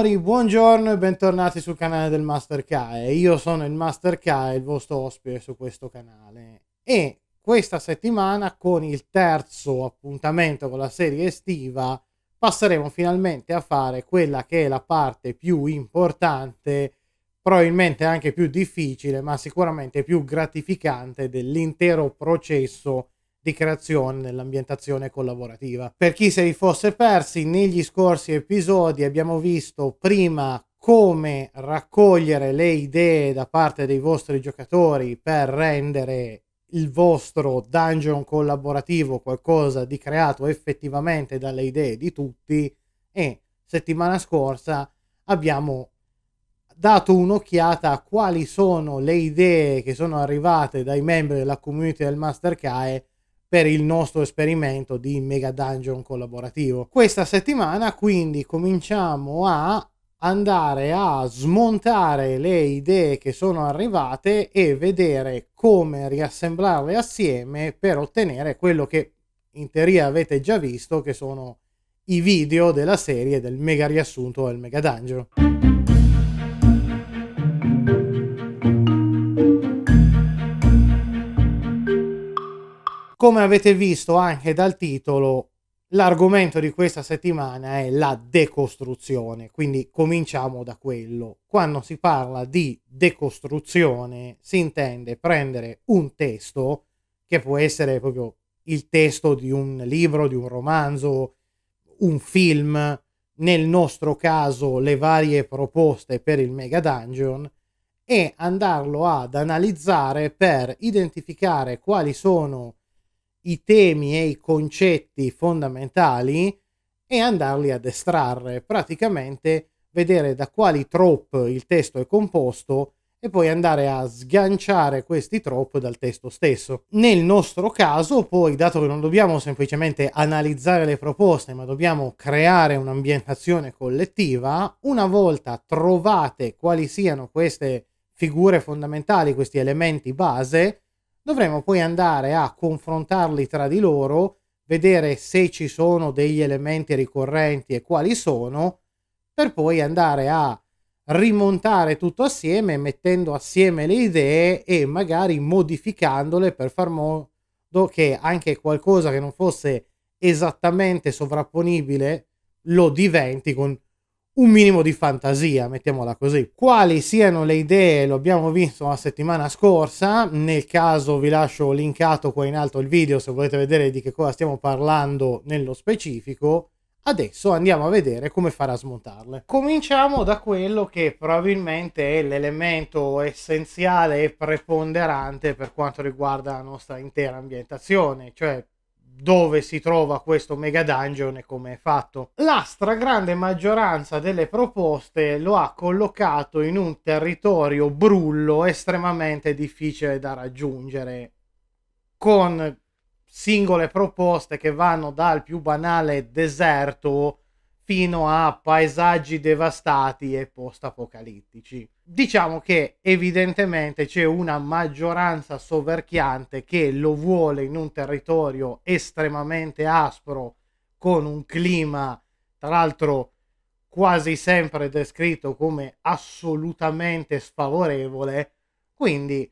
signori, buongiorno e bentornati sul canale del Master Kae. Io sono il Master Kae, il vostro ospite su questo canale. E questa settimana, con il terzo appuntamento con la serie estiva, passeremo finalmente a fare quella che è la parte più importante, probabilmente anche più difficile, ma sicuramente più gratificante dell'intero processo di creazione nell'ambientazione collaborativa. Per chi se li fosse persi, negli scorsi episodi abbiamo visto prima come raccogliere le idee da parte dei vostri giocatori per rendere il vostro dungeon collaborativo qualcosa di creato effettivamente dalle idee di tutti e settimana scorsa abbiamo dato un'occhiata a quali sono le idee che sono arrivate dai membri della community del Mastercae per il nostro esperimento di Mega Dungeon collaborativo. Questa settimana quindi cominciamo a andare a smontare le idee che sono arrivate e vedere come riassemblarle assieme per ottenere quello che in teoria avete già visto che sono i video della serie del mega riassunto del mega dungeon. Come avete visto anche dal titolo, l'argomento di questa settimana è la decostruzione, quindi cominciamo da quello. Quando si parla di decostruzione si intende prendere un testo, che può essere proprio il testo di un libro, di un romanzo, un film, nel nostro caso le varie proposte per il Mega Dungeon, e andarlo ad analizzare per identificare quali sono i temi e i concetti fondamentali e andarli ad estrarre, praticamente vedere da quali trope il testo è composto e poi andare a sganciare questi trope dal testo stesso. Nel nostro caso, poi, dato che non dobbiamo semplicemente analizzare le proposte, ma dobbiamo creare un'ambientazione collettiva, una volta trovate quali siano queste figure fondamentali, questi elementi base, dovremo poi andare a confrontarli tra di loro, vedere se ci sono degli elementi ricorrenti e quali sono, per poi andare a rimontare tutto assieme mettendo assieme le idee e magari modificandole per far modo che anche qualcosa che non fosse esattamente sovrapponibile lo diventi con un minimo di fantasia, mettiamola così. Quali siano le idee, lo abbiamo visto la settimana scorsa, nel caso vi lascio linkato qua in alto il video se volete vedere di che cosa stiamo parlando nello specifico. Adesso andiamo a vedere come fare a smontarle. Cominciamo da quello che probabilmente è l'elemento essenziale e preponderante per quanto riguarda la nostra intera ambientazione, cioè dove si trova questo mega dungeon e come è fatto. La stragrande maggioranza delle proposte lo ha collocato in un territorio brullo estremamente difficile da raggiungere, con singole proposte che vanno dal più banale deserto fino a paesaggi devastati e post-apocalittici. Diciamo che evidentemente c'è una maggioranza soverchiante che lo vuole in un territorio estremamente aspro, con un clima, tra l'altro, quasi sempre descritto come assolutamente sfavorevole. Quindi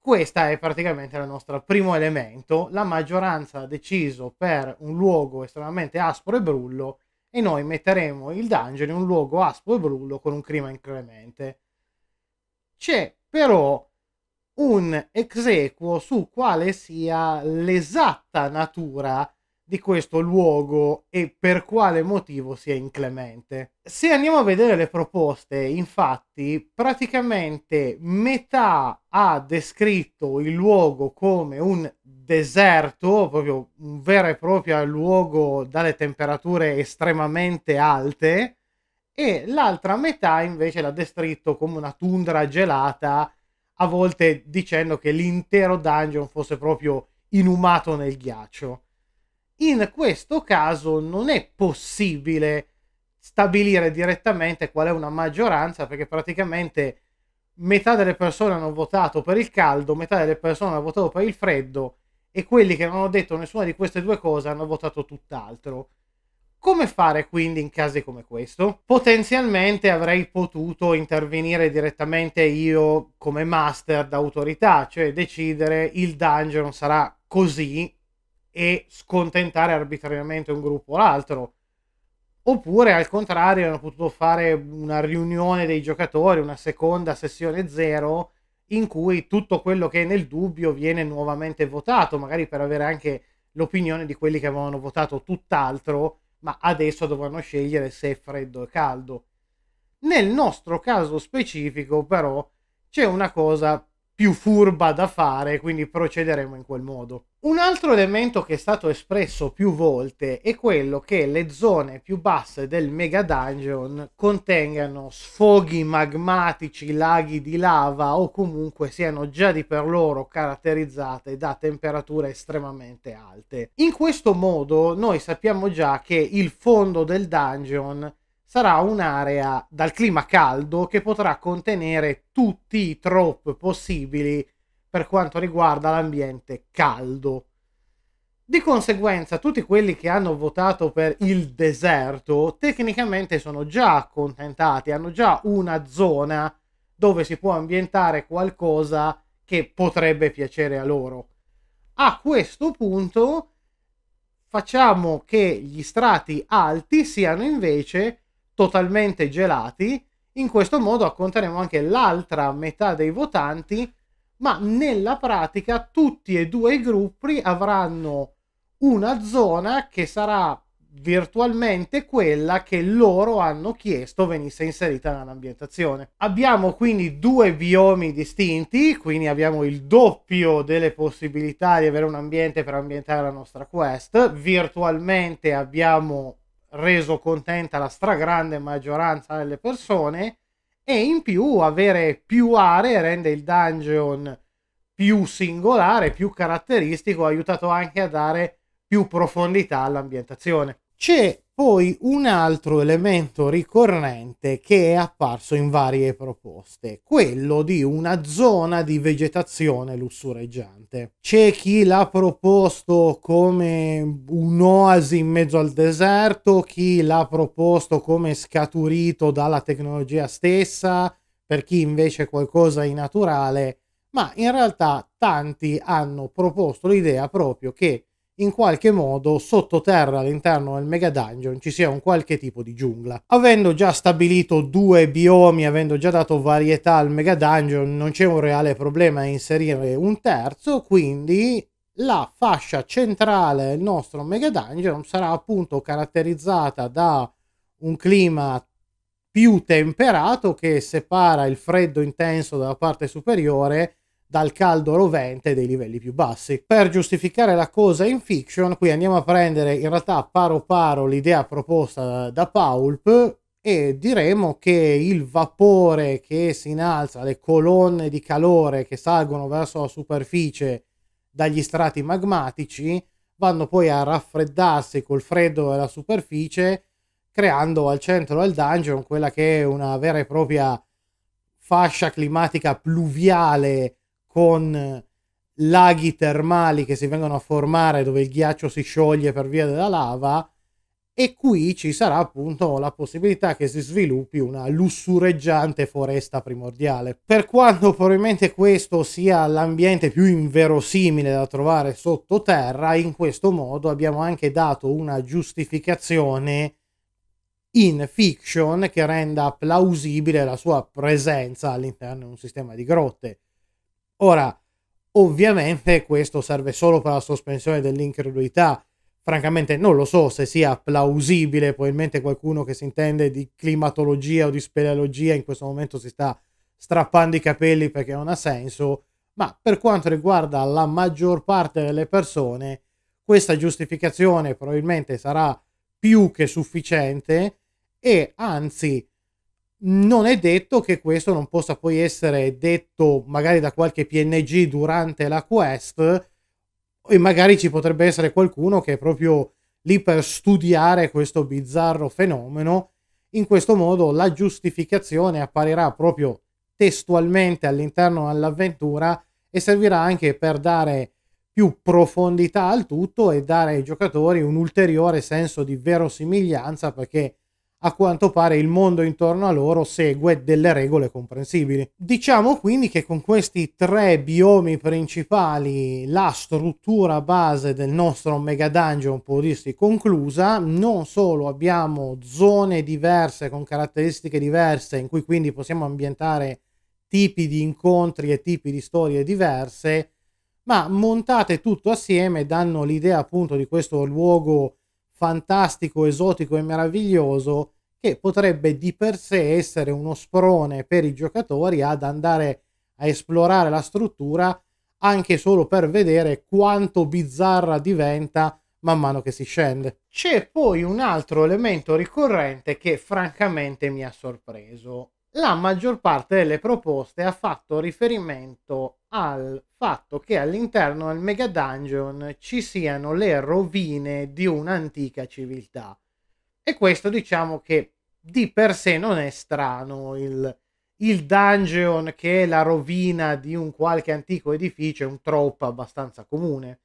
questa è praticamente la nostra primo elemento. La maggioranza ha deciso per un luogo estremamente aspro e brullo e noi metteremo il dungeon in un luogo aspro e brullo con un clima inclemente. C'è però un exequo su quale sia l'esatta natura di questo luogo e per quale motivo sia inclemente. Se andiamo a vedere le proposte, infatti, praticamente metà ha descritto il luogo come un deserto, proprio un vero e proprio luogo dalle temperature estremamente alte, e l'altra metà invece l'ha descritto come una tundra gelata, a volte dicendo che l'intero dungeon fosse proprio inumato nel ghiaccio. In questo caso non è possibile stabilire direttamente qual è una maggioranza perché praticamente metà delle persone hanno votato per il caldo, metà delle persone hanno votato per il freddo e quelli che non hanno detto nessuna di queste due cose hanno votato tutt'altro. Come fare quindi in casi come questo? Potenzialmente avrei potuto intervenire direttamente io come master d'autorità, cioè decidere il dungeon sarà così e scontentare arbitrariamente un gruppo o l'altro. Oppure al contrario hanno potuto fare una riunione dei giocatori, una seconda sessione zero in cui tutto quello che è nel dubbio viene nuovamente votato, magari per avere anche l'opinione di quelli che avevano votato tutt'altro, ma adesso dovranno scegliere se è freddo o caldo. Nel nostro caso specifico, però, c'è una cosa più furba da fare, quindi procederemo in quel modo. Un altro elemento che è stato espresso più volte è quello che le zone più basse del Mega Dungeon contengano sfoghi magmatici, laghi di lava o comunque siano già di per loro caratterizzate da temperature estremamente alte. In questo modo noi sappiamo già che il fondo del dungeon sarà un'area dal clima caldo che potrà contenere tutti i trop possibili per quanto riguarda l'ambiente caldo. Di conseguenza, tutti quelli che hanno votato per il deserto tecnicamente sono già accontentati, hanno già una zona dove si può ambientare qualcosa che potrebbe piacere a loro. A questo punto facciamo che gli strati alti siano invece totalmente gelati, in questo modo acconteremo anche l'altra metà dei votanti ma nella pratica tutti e due i gruppi avranno una zona che sarà virtualmente quella che loro hanno chiesto venisse inserita nell'ambientazione. Abbiamo quindi due biomi distinti, quindi abbiamo il doppio delle possibilità di avere un ambiente per ambientare la nostra quest. Virtualmente abbiamo reso contenta la stragrande maggioranza delle persone e in più avere più aree rende il dungeon più singolare, più caratteristico, aiutato anche a dare più profondità all'ambientazione. C'è poi un altro elemento ricorrente che è apparso in varie proposte, quello di una zona di vegetazione lussureggiante. C'è chi l'ha proposto come un'oasi in mezzo al deserto, chi l'ha proposto come scaturito dalla tecnologia stessa, per chi invece qualcosa di naturale, ma in realtà tanti hanno proposto l'idea proprio che in qualche modo sottoterra all'interno del mega dungeon ci sia un qualche tipo di giungla. Avendo già stabilito due biomi, avendo già dato varietà al mega dungeon, non c'è un reale problema a inserire un terzo, quindi la fascia centrale del nostro mega dungeon sarà appunto caratterizzata da un clima più temperato che separa il freddo intenso dalla parte superiore dal caldo rovente dei livelli più bassi. Per giustificare la cosa in fiction, qui andiamo a prendere in realtà paro paro l'idea proposta da Paulp e diremo che il vapore che si innalza, le colonne di calore che salgono verso la superficie dagli strati magmatici, vanno poi a raffreddarsi col freddo della superficie, creando al centro del dungeon quella che è una vera e propria fascia climatica pluviale con laghi termali che si vengono a formare dove il ghiaccio si scioglie per via della lava e qui ci sarà appunto la possibilità che si sviluppi una lussureggiante foresta primordiale. Per quanto probabilmente questo sia l'ambiente più inverosimile da trovare sottoterra, in questo modo abbiamo anche dato una giustificazione in fiction che renda plausibile la sua presenza all'interno di un sistema di grotte. Ora, ovviamente questo serve solo per la sospensione dell'incredulità. Francamente non lo so se sia plausibile, probabilmente qualcuno che si intende di climatologia o di speleologia in questo momento si sta strappando i capelli perché non ha senso, ma per quanto riguarda la maggior parte delle persone, questa giustificazione probabilmente sarà più che sufficiente e anzi non è detto che questo non possa poi essere detto magari da qualche PNG durante la quest e magari ci potrebbe essere qualcuno che è proprio lì per studiare questo bizzarro fenomeno. In questo modo la giustificazione apparirà proprio testualmente all'interno dell'avventura e servirà anche per dare più profondità al tutto e dare ai giocatori un ulteriore senso di verosimiglianza perché a quanto pare il mondo intorno a loro segue delle regole comprensibili. Diciamo quindi che con questi tre biomi principali la struttura base del nostro mega dungeon può dirsi conclusa, non solo abbiamo zone diverse con caratteristiche diverse in cui quindi possiamo ambientare tipi di incontri e tipi di storie diverse, ma montate tutto assieme danno l'idea appunto di questo luogo fantastico, esotico e meraviglioso che potrebbe di per sé essere uno sprone per i giocatori ad andare a esplorare la struttura anche solo per vedere quanto bizzarra diventa man mano che si scende. C'è poi un altro elemento ricorrente che francamente mi ha sorpreso, la maggior parte delle proposte ha fatto riferimento al fatto che all'interno del Mega Dungeon ci siano le rovine di un'antica civiltà. E questo diciamo che di per sé non è strano il, il dungeon che è la rovina di un qualche antico edificio è un troppo abbastanza comune.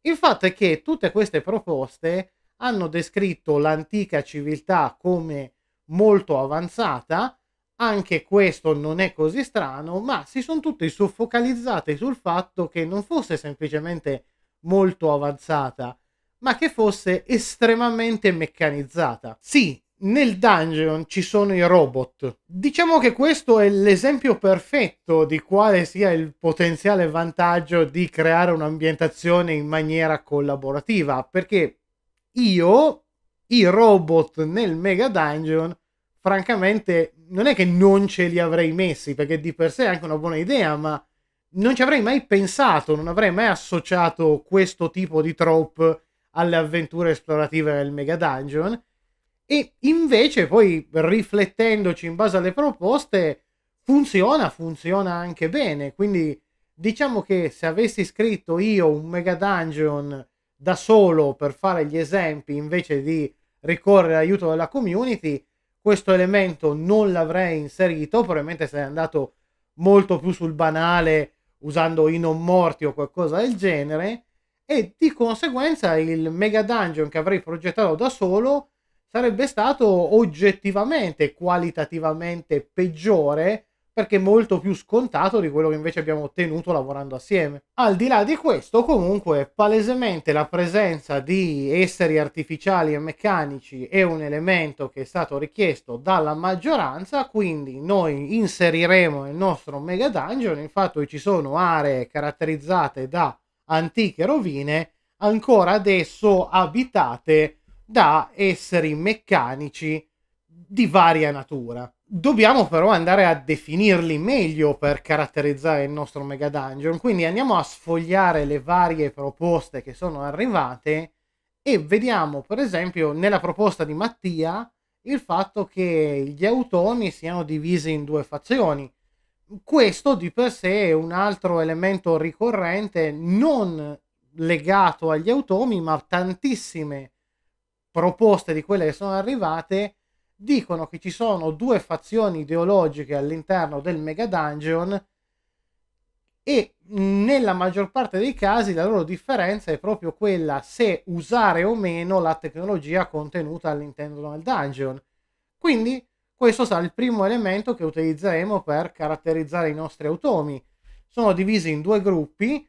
Il fatto è che tutte queste proposte hanno descritto l'antica civiltà come molto avanzata anche questo non è così strano, ma si sono tutti soffocalizzati sul fatto che non fosse semplicemente molto avanzata, ma che fosse estremamente meccanizzata. Sì, nel dungeon ci sono i robot. Diciamo che questo è l'esempio perfetto di quale sia il potenziale vantaggio di creare un'ambientazione in maniera collaborativa, perché io i robot nel Mega Dungeon francamente non è che non ce li avrei messi, perché di per sé è anche una buona idea, ma non ci avrei mai pensato, non avrei mai associato questo tipo di trope alle avventure esplorative del Mega Dungeon. E invece poi riflettendoci in base alle proposte funziona, funziona anche bene. Quindi diciamo che se avessi scritto io un Mega Dungeon da solo per fare gli esempi invece di ricorrere all'aiuto della community, questo elemento non l'avrei inserito, probabilmente sarei andato molto più sul banale usando i non morti o qualcosa del genere e di conseguenza il mega dungeon che avrei progettato da solo sarebbe stato oggettivamente qualitativamente peggiore perché è molto più scontato di quello che invece abbiamo ottenuto lavorando assieme. Al di là di questo, comunque, palesemente la presenza di esseri artificiali e meccanici è un elemento che è stato richiesto dalla maggioranza, quindi noi inseriremo nel nostro Mega Dungeon, infatti ci sono aree caratterizzate da antiche rovine, ancora adesso abitate da esseri meccanici di varia natura Dobbiamo però andare a definirli meglio per caratterizzare il nostro Mega Dungeon, quindi andiamo a sfogliare le varie proposte che sono arrivate e vediamo per esempio nella proposta di Mattia il fatto che gli automi siano divisi in due fazioni. Questo di per sé è un altro elemento ricorrente non legato agli automi, ma tantissime proposte di quelle che sono arrivate dicono che ci sono due fazioni ideologiche all'interno del Mega Dungeon e nella maggior parte dei casi la loro differenza è proprio quella se usare o meno la tecnologia contenuta all'interno del dungeon. Quindi questo sarà il primo elemento che utilizzeremo per caratterizzare i nostri automi. Sono divisi in due gruppi,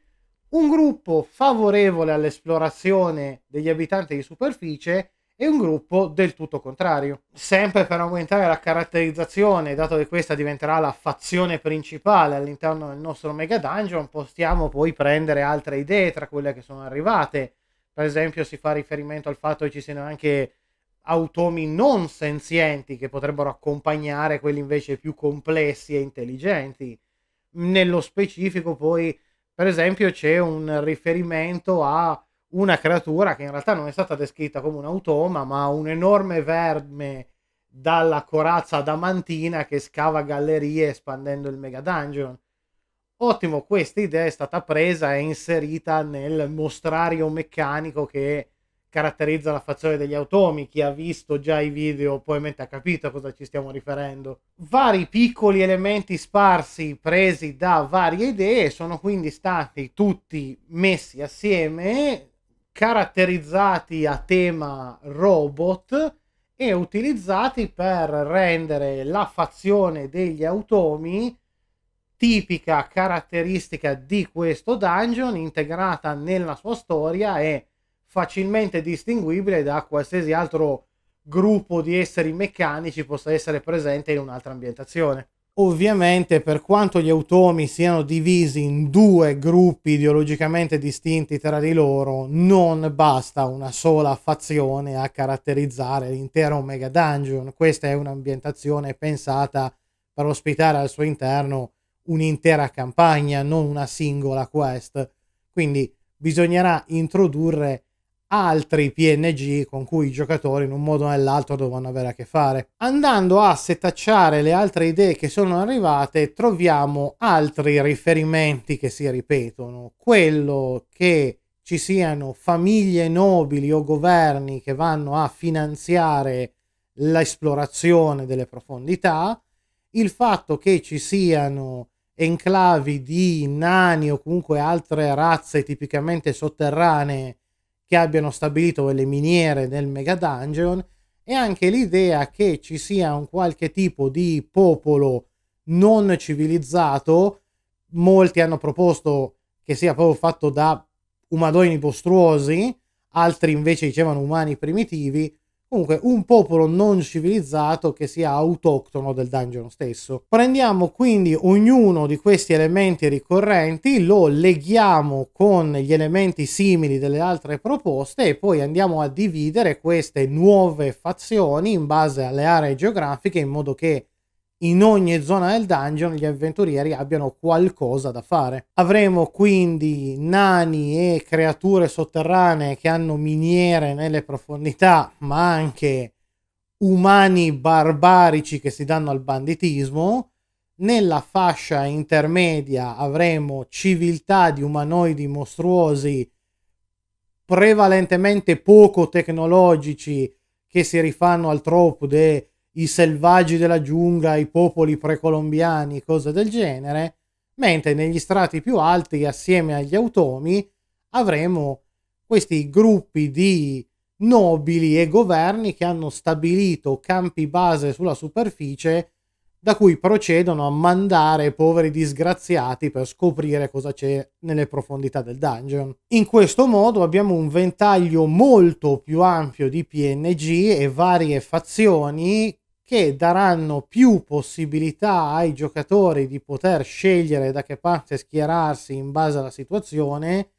un gruppo favorevole all'esplorazione degli abitanti di superficie e un gruppo del tutto contrario. Sempre per aumentare la caratterizzazione, dato che questa diventerà la fazione principale all'interno del nostro Mega Dungeon, possiamo poi prendere altre idee tra quelle che sono arrivate. Per esempio si fa riferimento al fatto che ci siano anche automi non senzienti che potrebbero accompagnare quelli invece più complessi e intelligenti. Nello specifico poi, per esempio, c'è un riferimento a una creatura che in realtà non è stata descritta come un automa, ma un enorme verme dalla corazza adamantina che scava gallerie espandendo il mega dungeon. Ottimo, questa idea è stata presa e inserita nel mostrario meccanico che caratterizza la fazione degli automi. Chi ha visto già i video probabilmente ha capito a cosa ci stiamo riferendo. Vari piccoli elementi sparsi presi da varie idee sono quindi stati tutti messi assieme caratterizzati a tema robot e utilizzati per rendere la fazione degli automi tipica caratteristica di questo dungeon integrata nella sua storia e facilmente distinguibile da qualsiasi altro gruppo di esseri meccanici possa essere presente in un'altra ambientazione. Ovviamente, per quanto gli automi siano divisi in due gruppi ideologicamente distinti tra di loro, non basta una sola fazione a caratterizzare l'intero Mega Dungeon. Questa è un'ambientazione pensata per ospitare al suo interno un'intera campagna, non una singola quest. Quindi bisognerà introdurre altri PNG con cui i giocatori in un modo o nell'altro dovranno avere a che fare. Andando a setacciare le altre idee che sono arrivate, troviamo altri riferimenti che si ripetono. Quello che ci siano famiglie nobili o governi che vanno a finanziare l'esplorazione delle profondità, il fatto che ci siano enclavi di nani o comunque altre razze tipicamente sotterranee che abbiano stabilito le miniere nel Mega Dungeon e anche l'idea che ci sia un qualche tipo di popolo non civilizzato. Molti hanno proposto che sia proprio fatto da umadoni mostruosi, altri invece dicevano umani primitivi. Comunque, un popolo non civilizzato che sia autoctono del dungeon stesso. Prendiamo quindi ognuno di questi elementi ricorrenti, lo leghiamo con gli elementi simili delle altre proposte e poi andiamo a dividere queste nuove fazioni in base alle aree geografiche in modo che in ogni zona del dungeon gli avventurieri abbiano qualcosa da fare. Avremo quindi nani e creature sotterranee che hanno miniere nelle profondità, ma anche umani barbarici che si danno al banditismo. Nella fascia intermedia avremo civiltà di umanoidi mostruosi prevalentemente poco tecnologici che si rifanno al tropo de i selvaggi della giungla, i popoli precolombiani, cose del genere, mentre negli strati più alti, assieme agli automi, avremo questi gruppi di nobili e governi che hanno stabilito campi base sulla superficie da cui procedono a mandare poveri disgraziati per scoprire cosa c'è nelle profondità del dungeon. In questo modo abbiamo un ventaglio molto più ampio di PNG e varie fazioni che daranno più possibilità ai giocatori di poter scegliere da che parte schierarsi in base alla situazione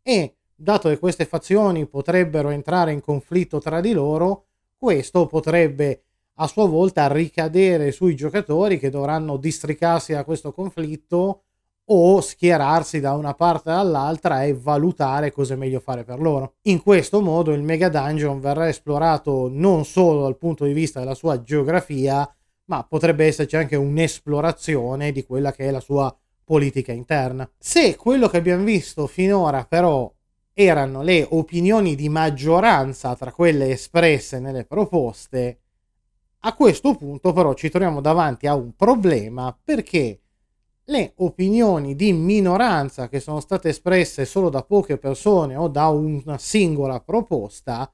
e dato che queste fazioni potrebbero entrare in conflitto tra di loro, questo potrebbe a sua volta ricadere sui giocatori che dovranno districarsi da questo conflitto o schierarsi da una parte o dall'altra e valutare cosa è meglio fare per loro. In questo modo il Mega Dungeon verrà esplorato non solo dal punto di vista della sua geografia, ma potrebbe esserci anche un'esplorazione di quella che è la sua politica interna. Se quello che abbiamo visto finora però erano le opinioni di maggioranza tra quelle espresse nelle proposte, a questo punto però ci troviamo davanti a un problema perché le opinioni di minoranza che sono state espresse solo da poche persone o da una singola proposta,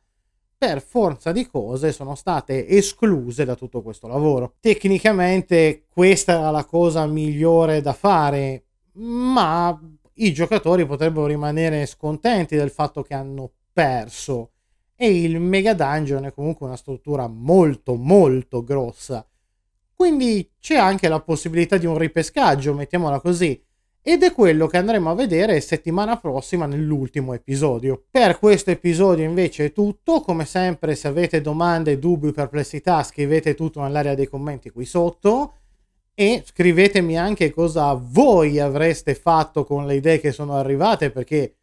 per forza di cose sono state escluse da tutto questo lavoro. Tecnicamente questa era la cosa migliore da fare, ma i giocatori potrebbero rimanere scontenti del fatto che hanno perso e il Mega Dungeon è comunque una struttura molto molto grossa quindi c'è anche la possibilità di un ripescaggio, mettiamola così. Ed è quello che andremo a vedere settimana prossima nell'ultimo episodio. Per questo episodio invece è tutto, come sempre se avete domande, dubbi, perplessità scrivete tutto nell'area dei commenti qui sotto e scrivetemi anche cosa voi avreste fatto con le idee che sono arrivate perché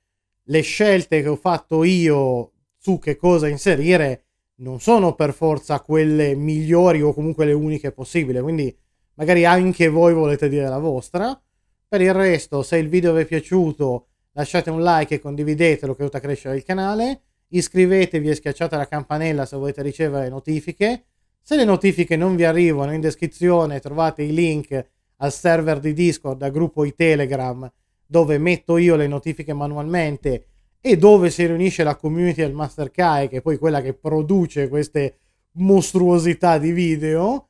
le scelte che ho fatto io su che cosa inserire non sono per forza quelle migliori o comunque le uniche possibili, quindi magari anche voi volete dire la vostra. Per il resto, se il video vi è piaciuto, lasciate un like e condividetelo che aiuta a crescere il canale, iscrivetevi e schiacciate la campanella se volete ricevere notifiche. Se le notifiche non vi arrivano, in descrizione trovate i link al server di Discord, al gruppo di Telegram, dove metto io le notifiche manualmente e dove si riunisce la community del Master Kai, che è poi quella che produce queste mostruosità di video.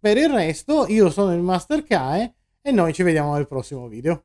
Per il resto, io sono il Master Kai e noi ci vediamo nel prossimo video.